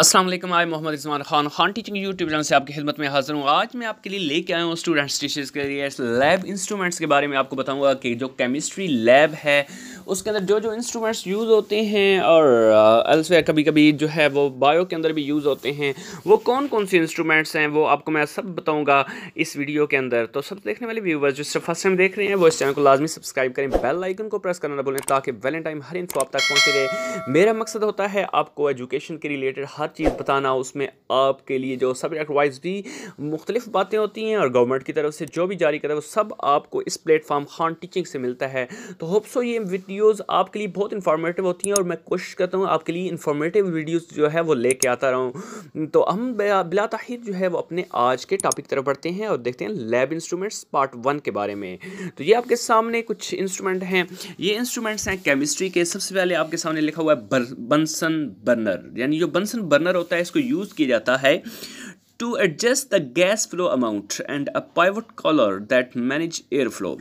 अस्सलाम वालेकुम I Mohammad Rizwan Khan Khan teaching YouTube channel से आपकी खिदमत में हाजिर हूँ आज मैं आपके लिए लेके आया हूँ स्टूडेंट्स टीचर्स के लिए लैब इंस्ट्रूमेंट्स के बारे में आपको बताऊँगा कि जो केमिस्ट्री लैब है उसके अंदर जो जो इंस्ट्रूमेंट्स यूज़ होते हैं और अलसवेयर कभी कभी जो है वो बायो के अंदर भी यूज़ होते हैं वो कौन कौन से इंस्ट्रूमेंट्स हैं वो आपको मैं सब बताऊँगा इस वीडियो के अंदर तो सब देखने वाले व्यूवर्स जो सिर्फ फर्स्ट टाइम देख रहे हैं वो इस चैनल को लाजमी सब्सक्राइब करें बेल आइकन को प्रेस करना ना भूलें ताकि वेलेंटाइन हर इनको आप तक पहुँचे रहे मेरा मकसद होता है आपको एजुकेशन के रिलेटेड हर चीज़ बताना उसमें आपके लिए जो सब्जेक्ट वाइज भी मुख्तलिफ बातें होती हैं और गवर्नमेंट की तरफ से जो भी जारी करा वो सब आपको इस प्लेटफॉर्म खान टीचिंग से मिलता है तो होप्सो ये वीडियोज़ आपके लिए बहुत इन्फॉर्मेटिव होती हैं और मैं कोशिश करता हूँ आपके लिए इन्फॉर्मेटिव वीडियोज़ जो है वो लेके आता रहूँ तो हम बिला तहिर जो है वो अपने आज के टॉपिक की तरफ बढ़ते हैं और देखते हैं लैब इंस्ट्रूमेंट्स पार्ट वन के बारे में तो ये आपके सामने कुछ इंस्ट्रूमेंट हैं ये इंस्ट्रूमेंट्स हैं केमिस्ट्री के सबसे पहले आपके सामने लिखा हुआ है बंसन बर्नर यानी जो बंसन बर्नर होता है इसको यूज़ किया जाता है to adjust the gas flow amount and a pivot collar that manage air flow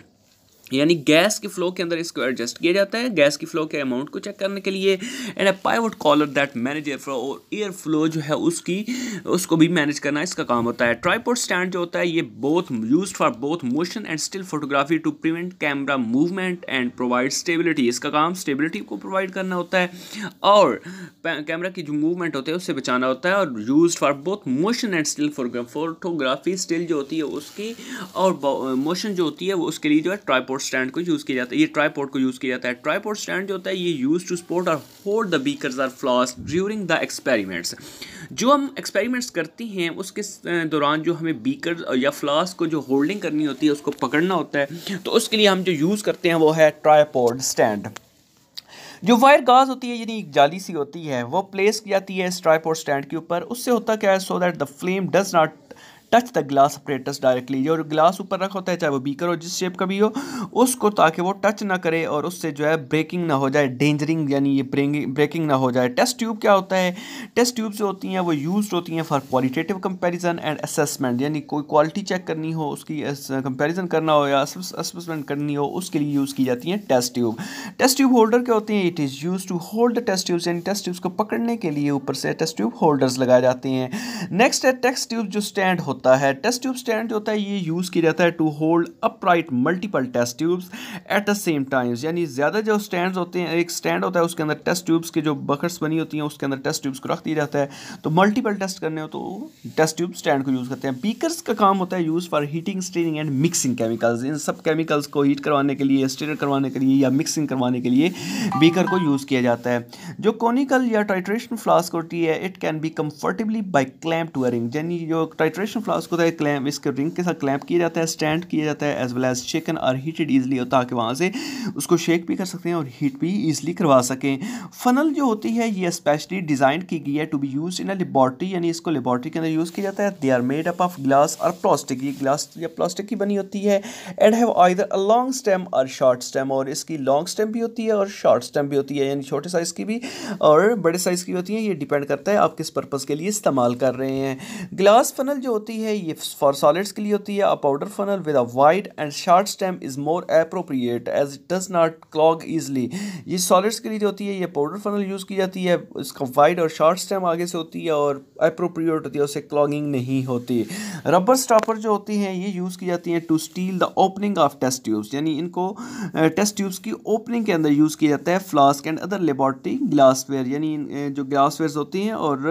यानी गैस के फ्लो के अंदर इसको एडजस्ट किया जाता है गैस की फ्लो के अमाउंट को चेक करने के लिए and a pivot collar that manage air flow और एयर फ्लो जो है उसकी उसको भी मैनेज करना इसका काम होता है ट्राईपोर्ट स्टैंड जो होता है ये both use for both motion and still photography to prevent camera movement and provide stability इसका काम स्टेबिलिटी को प्रोवाइड करना होता है और कैमरा की जो मूवमेंट होती है उससे बचाना होता है और use for both motion and still photography still जो होती है उसकी और मोशन जो होती है वो उसके लिए जो है ट्राईपोर्ट ट्राईपोर्ट स्टैंड को यूज़ किया जाता है ये ट्राईपोर्ट को यूज़ किया जाता है ट्राईपोर्ट स्टैंड जो होता है ये यूज टू सपोर्ट और hold the beaker or flasks during the experiments जो हम एक्सपेरिमेंट्स करते हैं उसके दौरान जो हमें बीकर या फ्लास्क को जो होल्डिंग करनी होती है उसको पकड़ना होता है तो उसके लिए हम जो यूज़ करते हैं वो है ट्राईपोर्ट स्टैंड जो वायर गाज होती है यानी एक जाली सी होती है वो प्लेस की जाती है इस ट्राईपोर्ट स्टैंड के ऊपर उससे होता क्या है so that the flame does not touch the glass apparatus directly जो ग्लास ऊपर रखा होता है चाहे वो बीकर हो जिस शेप का भी हो उसको ताकि वो टच ना करे और उससे जो है ब्रेकिंग ना हो जाए डेंजरिंग यानी ये ब्रेकिंग ना हो जाए टेस्ट ट्यूब क्या होता है टेस्ट ट्यूब जो होती हैं वो यूज होती हैं for qualitative comparison and assessment यानी कोई क्वालिटी चेक करनी हो उसकी कंपेरिजन करना हो या असेसमेंट करनी हो उसके लिए यूज़ की जाती हैं test tube test tube holder क्या होते हैं it is use to hold test tubes यानी टेस्ट ट्यूब्स को पकड़ने के लिए ऊपर से टेस्ट ट्यूब होल्डर्स लगाए जाते हैं नेक्स्ट है टेस्ट ट्यूब जो स्टैंड होते होता है टेस्ट ट्यूब स्टैंड जो होता है ये यूज़ किया जाता है to hold upright multiple test tubes at the same times यानी ज़्यादा जो स्टैंड होते हैं एक स्टैंड होता है उसके अंदर टेस्ट ट्यूब्स के जो बकर्स बनी होती हैं उसके अंदर टेस्ट ट्यूब्स को रख दिया जाता है तो मल्टीपल टेस्ट करने हो तो टेस्ट ट्यूब स्टैंड को यूज़ करते हैं पीकरस का काम होता है use for heating stirring and mixing chemicals इन सब केमिकल्स को हीट करवाने के लिए स्टीर करवाने के लिए या मिक्सिंग करवाने के लिए बीकर को यूज़ किया जाता है जो कॉनिकल या टाइट्रेशन फ्लास्क होती है it can be comfortably by clamp to a ring यानी जो टाइट्रेशन फ्लास्क होता है क्लैम्प इसके रिंग के साथ क्लैम्प किया जाता है स्टैंड किया जाता है एज वेल एज शेकन और हीटेड ईजिली होता है वहाँ से उसको शेक भी कर सकते हैं और हीट भी ईजिली करवा सकें फनल जो होती है ये स्पेशली डिज़ाइन की गई है to be use in a laboratory यानी इसको लेबॉर्ट्री के अंदर यूज़ किया जाता है they are made up of glass और प्लास्टिक ये ग्लास या प्लास्टिक की बनी होती है and have either a long stem or short stem और इसकी लॉन्ग स्टेम भी होती है और शॉर्ट स्टेम भी होती है यानी छोटे साइज़ की भी और बड़े साइज़ की होती है ये डिपेंड करता है आप किस पर्पज़ के लिए इस्तेमाल कर रहे हैं ग्लास फनल जो होती होती है ये फॉर सॉलिड्स के लिए होती है a powder funnel with a wide and short stem is more appropriate as it does not clog easily ये सॉलिड्स के लिए होती है ये पाउडर फनल यूज़ की जाती है इसका वाइड और शार्ट स्टेम आगे से होती है और अप्रोप्रिएट होती है उससे क्लॉगिंग नहीं होती रबर स्टॉपर जो होती हैं ये यूज़ की जाती हैं to steel the opening of test tubes यानी इनको टेस्ट ट्यूब्स की ओपनिंग के अंदर यूज़ किया जाता है flask and other laboratory glassware यानी जो ग्लासवेयर होती हैं और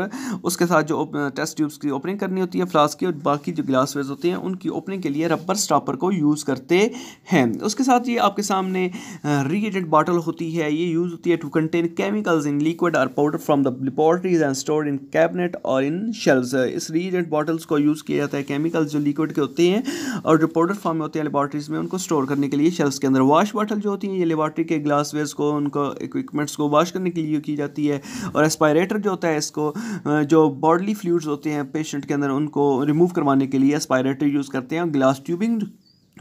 उसके साथ जो टेस्ट ट्यूब्स की ओपनिंग करनी होती है फ्लास्क की और बाकी जो ग्लास होते हैं उनकी ओपनिंग के लिए रबर स्टॉपर को यूज़ करते हैं उसके साथ ये आपके सामने रीएडेड बॉटल होती है ये यूज़ होती है to contain chemicals in liquid or powder from the laboratories and store in cabinet or in shells इस रीएडेड बॉटल्स को यूज़ किया जाता है केमिकल्स जो लिक्विड के होते हैं और जो पाउडर फॉर्म में होते हैं लेबॉर्ट्रीज में उनको स्टोर करने के लिए शेल्स के अंदर वाश बॉटल जो होती हैं ये लेबॉर्ट्री के ग्लास को उनको इक्विपमेंट्स को वाश करने के लिए की जाती है और एस्पायरेटर जो होता है इसको जो बॉडली फ्लूड्स होते हैं पेशेंट के अंदर उनको रिमूव करवाने के लिए एस्पायरेटर यूज़ करते हैं और ग्लास ट्यूबिंग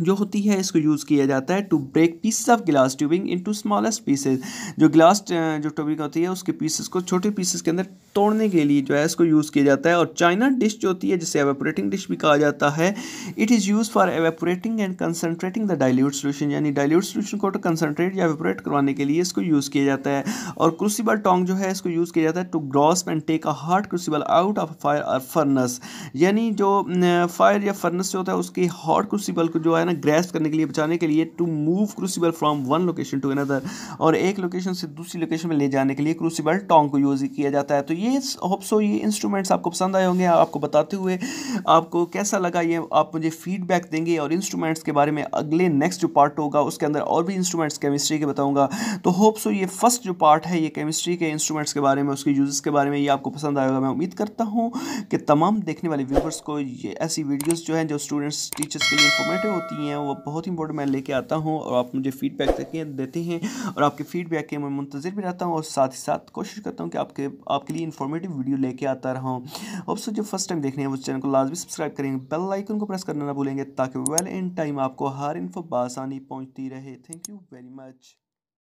जो होती है इसको यूज़ किया जाता है to break pieces of glass tubing into smallest pieces जो ग्लास जो ट्यूबिंग होती है उसके पीसेस को छोटे पीसेस के अंदर तोड़ने के लिए जो है इसको यूज़ किया जाता है और चाइना डिश जो होती है जिसे एवेपोरेटिंग डिश भी कहा जाता है it is use for evaporating and concentrating the dilute solution यानी डायल्यूट सोल्यूशन को तो कंसनट्रेट या एवेपोरेट करवाने के लिए इसको यूज़ किया जाता है और क्रूसीबल टोंग जो है इसको यूज़ किया जाता है to grasp and take a hard crucible out of fire or furnace यानी जो फायर या फर्नस जो होता है उसके हॉट क्रूसीबल को जो है ना ग्रेस करने के लिए बचाने के लिए to move crucible from one location to another और एक लोकेशन से दूसरी लोकेशन में ले जाने के लिए क्रूसीबल टोंग को यूज़ किया जाता है तो ये ये होप सो ये इंस्ट्रूमेंट्स आपको पसंद आए होंगे आपको बताते हुए आपको कैसा लगा ये आप मुझे फीडबैक देंगे और इंस्ट्रूमेंट्स के बारे में अगले नेक्स्ट जो पार्ट होगा उसके अंदर और भी इंस्ट्रूमेंट्स केमिस्ट्री के बताऊंगा तो होप सो ये फर्स्ट जो पार्ट है ये केमिस्ट्री के इंस्ट्रूमेंट्स के बारे में उसके यूज़ के बारे में ये आपको पसंद आएगा मैं उम्मीद करता हूँ कि तमाम देखने वाले व्यूवर्स को ये ऐसी वीडियोज़ जो हैं जो स्टूडेंट्स टीचर्स के लिए इंफॉर्मेटिव होती हैं वो बहुत इंपॉर्टेंट मैं लेके आता हूँ और आप मुझे फीडबैक देते हैं और आपके फीडबैक के मैं मुंतजर भी रहता हूँ और साथ ही साथ कोशिश करता हूँ कि आपके आपके लिए इन्फॉर्मेटिव वीडियो लेके आता रहा हूँ ऑब्सो जो फर्स्ट टाइम देखने हैं उस चैनल को लाजमी सब्सक्राइब करेंगे बेल लाइकन को प्रेस करना ना भूलेंगे ताकि वेल इन टाइम आपको हर इन्फो बसानी पहुँचती रहे थैंक यू वेरी मच